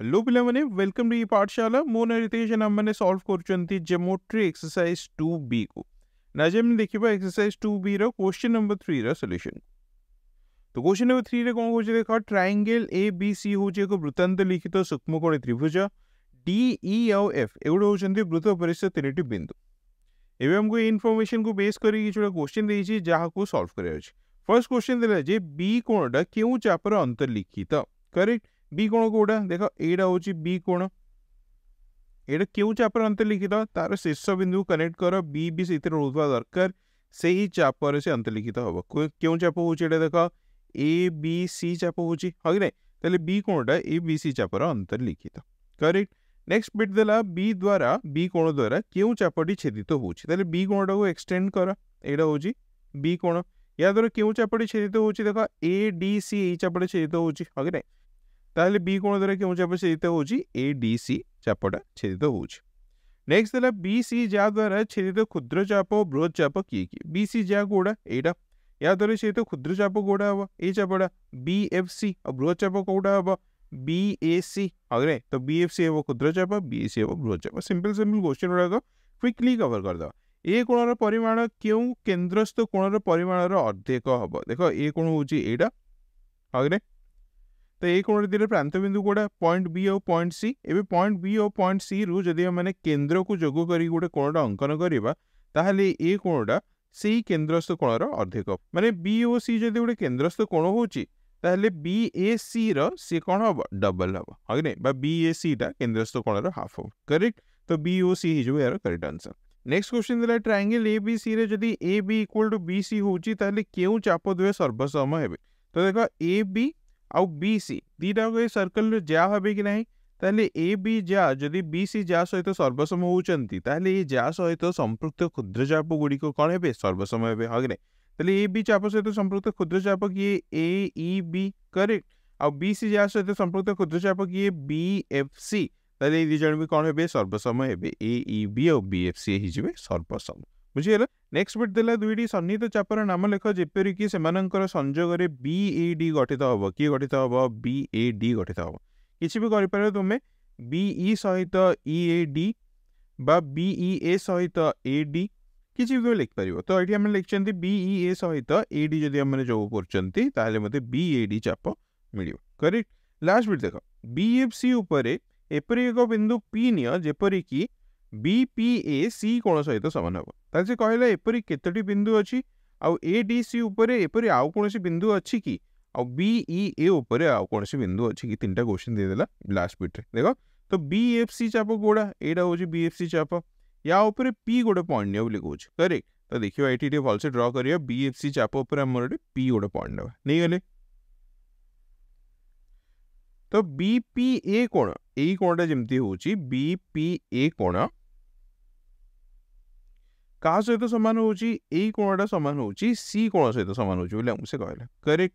hello पे मैंने welcome to पाठशाला मो रितेश मैंने सल्व कर जेमोट्री एक्सरसाइज टू बी को ना जे हमने देखा एक्सरसाइज टू बी रोश्चि नंबर थ्री रो तो क्वेश्चन नंबर थ्री कौन हो देख ट्राइंगेल ए बी सी हूँ एक वृत्तांत लिखित सूक्ष्मकोण त्रिभुज डी आउ एफ एगुड़ा हूँ वृत्त परिस्थ तीन टी बिंदु एवं हमको ये इनफर्मेशन को बेस कर क्वेश्चन देखिए जहाँ को सल्व कर फर्स्ट क्वेश्चन देला जे बी कोणटा के अंतर्लिखित करेक्ट बी कोण कोटा देख एटा बी कोण यहाँ क्यों चापर अंतर्लिखित तार शीर्ष बिंदु कनेक्ट कर बी बी से रोकवा दरकार से ही चापर से अंतर्लिखित हे क्यों चाप हो देख ए बी सी चाप हो हाँ कि नहीं बी कोणटा ए बी सी चापर अंतर्लिखित करेक्ट नेक्स्ट बिट देला बी द्वारा बी कोण द्वारा क्यों चापटी छेदित तो बी कोणटा को एक्सटेड कर यहाँ हूँ बी कोण या द्वारा तो क्यों चापटी छेदित तो देख ए डी सी यही छेदित होगी हाँ नहीं ताले बी कोण द्वारा क्यों चाप छेदित हो डी सी चापटा छेदित हो नेक्स्ट है बी सी जा द्वारा छेदित क्षुद्र चाप और बृहत चाप किए किए बी सी जा कौटा एटा या द्वारा छेदित क्षुद्र चाप कौटा हाँ ए चापटा बी एफ सी और बृहत चाप कौटा हाँ बी ए सी अग्रे तो बी एफ सी हे क्षुद्र चाप बी ए सी हे बृहत चाप सिंपल सिंपल क्वेश्चन गुड़ाक क्विकली कवर करदे ए कोण परिमाण क्यों केन्द्रस्थ कोणर परिमाणर अर्धेक हम देख ए कोण हूँ एटा अग्रे तो ये कोण दिले प्रांत बिंदु कोडा पॉइंट बी और पॉइंट सी एबे पॉइंट बी और पॉइंट सी रु जदी माने केंद्र को जोगो करी गोडे कोण अंकन करबा ताहाले ए कोणडा सी केंद्रस्थ कोण अधिक माने बी ओ सी जदी गोडे केंद्रस्थ कोण होची ताहाले बी ए सी रो से कोण हो डबल हो हगने बा बी ए सी टा केंद्रस्थ कोण रो हाफ हो करेक्ट तो बी ओ सी हिजो एरर करेक्ट आंसर नेक्स्ट क्वेश्चन दिला ट्रायंगल एबीसी रे जदी A B equal to B C होची ताहाले केउ चाप द्वय सर्वसम हेबे तो देखो ए बी आसी दीटा सर्कल रु जहा हे कि ना तो ए बी जा जदि बी सी जा सहित सर्वसम होती ये जा सहित संपृक्त क्षुद्र चाप गुड़िक कौन है सर्वसम हे हाँ तेल ए बी चाप सहित संपृक्त क्षुद्र चाप किए ए बी करेक्ट आई सी जा सहित संपृक्त क्षुद्र चाप किए बी एफ सी तेज़ भी कौन हे सर्वसम हे ए बी आफ सी ही सर्वसम बुझीगल नेक्स्ट बिट देला दुईट सन्नीत चापर नाम लेख जपरिक संजोगे डी गठित हे किए गठित हम हे बीएडी गठित हे कि भी कर तुम्हें बीई सहित इएडी बाईए सहित ए डी कि भी लिखिपर तो ये आम लिखे बीईए सहित ए डी जदि जो करते मत बीएडी चाप मिल करेक्ट लास्ट बिट देख बीएफसी एपरी एक बिंदु पी नियपरिकी बीपीए सी कोण सहित सामान हम ते कहला एपरी केत बिंदु अच्छी आउ ए डी सी उपरी आउ कौन बिंदु अच्छी कि आउ बी ए उपरि बिंदु अच्छी कि तीन टा क्वेश्चन देदेला लास्ट बिट्रे देख तो बी एफ सी चाप कौटा यहाँ हूँ बी एफ सी चाप या उपरे पी गोटे पॉइंट ने बोली कौन करेक्ट तो देखिए ये टे भलसे ड्र कर बी एफ सी चाप उपर गोटे पी गोटे पॉइंट ना नहीं गले तो बीपीए कोण यही कोणटा जमी होपीए कोण କାହା ସହିତ ସମାନ ହେଉଛି ଏଇ କୋଣଟା ସମାନ ହେଉଛି ସି କୋଣ ସହିତ ସମାନ ହେଉଛି ବୋଲି ଆମକୁ ସେ କହିଲେ କରେକ୍ଟ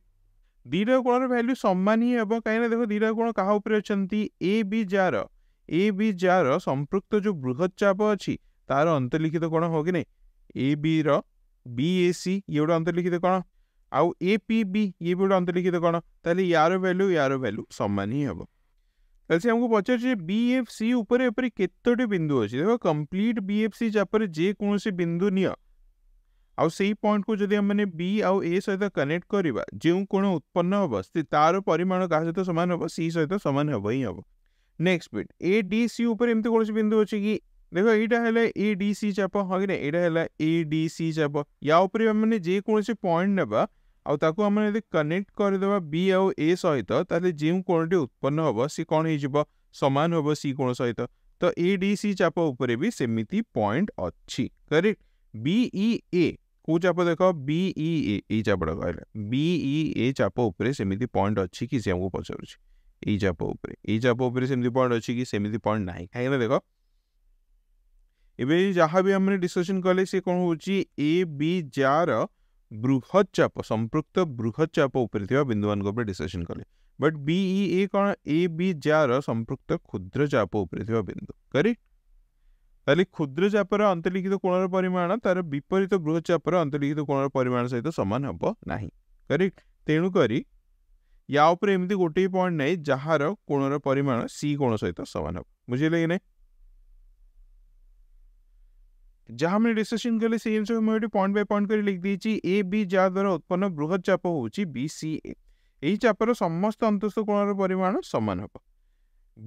ଦୁଇଟା କୋଣର ଭ୍ୟାଲ୍ୟୁ ସମାନ ହିଁ ହେବ କାହିଁକିନା ଦେଖ ଦୁଇଟା କୋଣ କାହା ଉପରେ ଅଛନ୍ତି ଏ ବି ଯାର ଏ ବି ଯାର ସମ୍ପୃକ୍ତ ଯେଉଁ ବୃହତ ଚାପ ଅଛି ତାର ଅନ୍ତର୍ଲିଖିତ କୋଣ ହେବ କି ନାହିଁ ଏ ବିର ବି ଏ ସି ଇଏ ଗୋଟେ ଅନ୍ତର୍ଲିଖିତ କୋଣ ଆଉ ଏ ପି ବି ଇଏ ବି ଗୋଟେ ଅନ୍ତର୍ଲିଖିତ କୋଣ ତାହେଲେ ୟାର ଭ୍ୟାଲ୍ୟୁ ୟାର ଭ୍ୟାଲ୍ୟୁ ସମାନ ହିଁ ହେବ ଆଚ୍ଛା ଆମକୁ ପଚାରୁଛି ଯେ ବିଏଫସି ଉପରେ ଏପରି କେତୋଟି ବିନ୍ଦୁ ଅଛି ଦେଖ କମ୍ପ୍ଲିଟ୍ ବିଏଫସି ଚାପରେ ଯେକୌଣସି ବିନ୍ଦୁ ନିଅ ଆଉ ସେଇ ପଏଣ୍ଟକୁ ଯଦି ଆମେମାନେ ବି ଆଉ ଏ ସହିତ କନେକ୍ଟ କରିବା ଯେଉଁ କୋଣ ଉତ୍ପନ୍ନ ହେବ ତାର ପରିମାଣ କାହା ସହିତ ସମାନ ହେବ ସି ସହିତ ସମାନ ହେବ ହିଁ ହେବ next bit A D C ଉପରେ ଏମିତି କୌଣସି ବିନ୍ଦୁ ଅଛି କି ଦେଖ ଏଇଟା ହେଲା ଏ ଡି ସି ଚାପ ହଁ କି ନା ଏଇଟା ହେଲା ଏ ଡି ସି ଚାପ ୟା ଉପରେ ଆମେମାନେ ଯେକୌଣସି ପଏଣ୍ଟ ନେବା आम यदि कनेक्ट करदे बी आउ ए सहित जो कोणटी उत्पन्न हे सी कौन हो सामान हम सी कोण सहित तो ए डी सी चाप उपर भी सेमती पॉइंट अच्छी करेक्ट बीई ए कौ चाप देख बीई ए यही चापटा कह ए चाप उपर सेमी पॉइंट अच्छी कि सी आम पचार यही चाप उपर यही चाप उपर से पॉइंट अच्छी कि सेम पॉइंट ना कहीं देख ए जहाँ भी आम डिस्कसन कले सी कौन हो ए बी जार ବୃହତ୍ ଚାପ ସମ୍ପୃକ୍ତ ବୃହତ୍ ଚାପ ଉପରେ ଥିବା ବିନ୍ଦୁମାନଙ୍କ ଉପରେ ଡିସ୍କସନ୍ କଲେ ବଟ୍ ବି ଇ ଏ କ'ଣ ଏ ବି ଯାର ସମ୍ପୃକ୍ତ କ୍ଷୁଦ୍ର ଚାପ ଉପରେ ଥିବା ବିନ୍ଦୁ କରେକ୍ଟ ତାହେଲେ କ୍ଷୁଦ୍ର ଚାପର ଅନ୍ତର୍ଲିଖିତ କୋଣର ପରିମାଣ ତାର ବିପରୀତ ବୃହତ୍ ଚାପର ଅନ୍ତର୍ଲିଖିତ କୋଣର ପରିମାଣ ସହିତ ସମାନ ହେବ ନାହିଁ କରେକ୍ଟ ତେଣୁକରି ୟା ଉପରେ ଏମିତି ଗୋଟିଏ ପଏଣ୍ଟ ନାହିଁ ଯାହାର କୋଣର ପରିମାଣ ସି କୋଣ ସହିତ ସମାନ ହେବ ବୁଝିଲେ କି ନାହିଁ ଯାହା ଆମେ ଡିସ୍କସନ୍ କଲେ ସେଇ ଅନୁସାରେ ମୁଁ ଏଠି ପଏଣ୍ଟ ବାଇ ପଏଣ୍ଟ କରି ଲେଖିଦେଇଛି ଏ ବି ଯାହାଦ୍ୱାରା ଉତ୍ପନ୍ନ ବୃହତ ଚାପ ହେଉଛି ବି ସି ଏ ଏହି ଚାପର ସମସ୍ତ ଅନ୍ତସ୍ଥ କୋଣର ପରିମାଣ ସମାନ ହେବ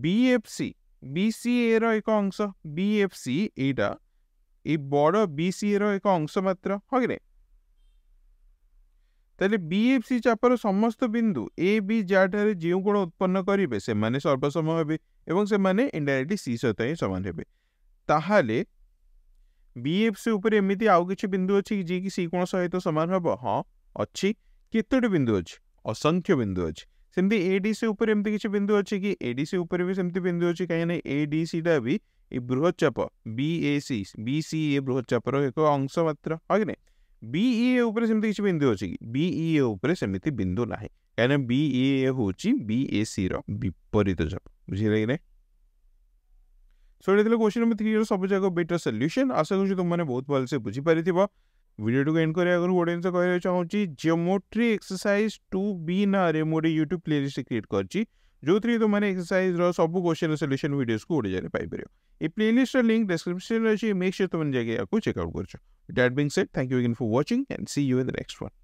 B F C B C ଏର ଏକ ଅଂଶ ବି ଏଫ୍ ସି ଏଇଟା ଏଇ ବଡ଼ ବି ସି ଏର ଏକ ଅଂଶ ମାତ୍ର ହଁ କି ନାହିଁ ତାହେଲେ ବି ଏଫ୍ ସି ଚାପର ସମସ୍ତ ବିନ୍ଦୁ ଏ ବି ଯାହାଠାରେ ଯେଉଁ କୋଣ ଉତ୍ପନ୍ନ କରିବେ ସେମାନେ ସର୍ବସମ୍ମ ହେବେ ଏବଂ ସେମାନେ ଇଣ୍ଡାଇରେକ୍ଟଲି ସି ସହିତ ହିଁ ସମାନ ହେବେ ତାହେଲେ बीएफसी उपर एम आई बिंदु अच्छी जी की सी कोण सहित सामान हम हाँ अच्छी कतोटि बिंदु अच्छे असंख्य बिंदु अच्छे सेमती एडीसी उपरूर एमती किसी बिंदु अच्छे कि एडीसी उपरूर भी सेमती बिंदु अच्छे कहीं एडीसीटा भी ये बृहत चाप बी ए सी बी सी ए बृहत चापर एक अंश मात्र हाँ बीई उपर से किसी बिंदु अच्छे बीई उपरूर बिंदु ना कहीं बीई हूँ बी ए सी रपरीत चाप बुझे कि ना সো এটা ক্वेश्चन नंबर থ্রি সব যাক বেটার সল্যুশন আশা করছি তোমাদের বহুত ভালসে বুঝিপারি ভিডিওটিকে এন্ড করা আগে অডিয়েন্স কহিବାକୁ ଚାହୁଁଛି জিওমেট্রি এক্সরসাইজ টু বি না রে মোটে ইউট্ୟୁବ প্লেলিষ্ট ক্রিয়েট করছি ଯେଉଁଥିରେ ତୁମମାନେ ଏକ୍ସରସାଇଜ୍ର ସବୁ କ୍ୱେଶ୍ଚନ୍ ସଲ୍ୟୁସନ୍ ଭିଡ଼ିଓସ୍କୁ ଓଡ଼ିଆରେ ପାଇପାରିବ ଏ ପ୍ଲେଲିଷ୍ଟର ଲିଙ୍କ୍ ଡେସ୍କ୍ରିପ୍ସନ୍ରେ ଅଛି ମେକ୍ ସିଓର୍ ତୁମେ ଯାଇକି ଏହାକୁ ଚେକ୍ ଆଉଟ୍ କରୁଛ that being said thank you again for watching and see you in the next one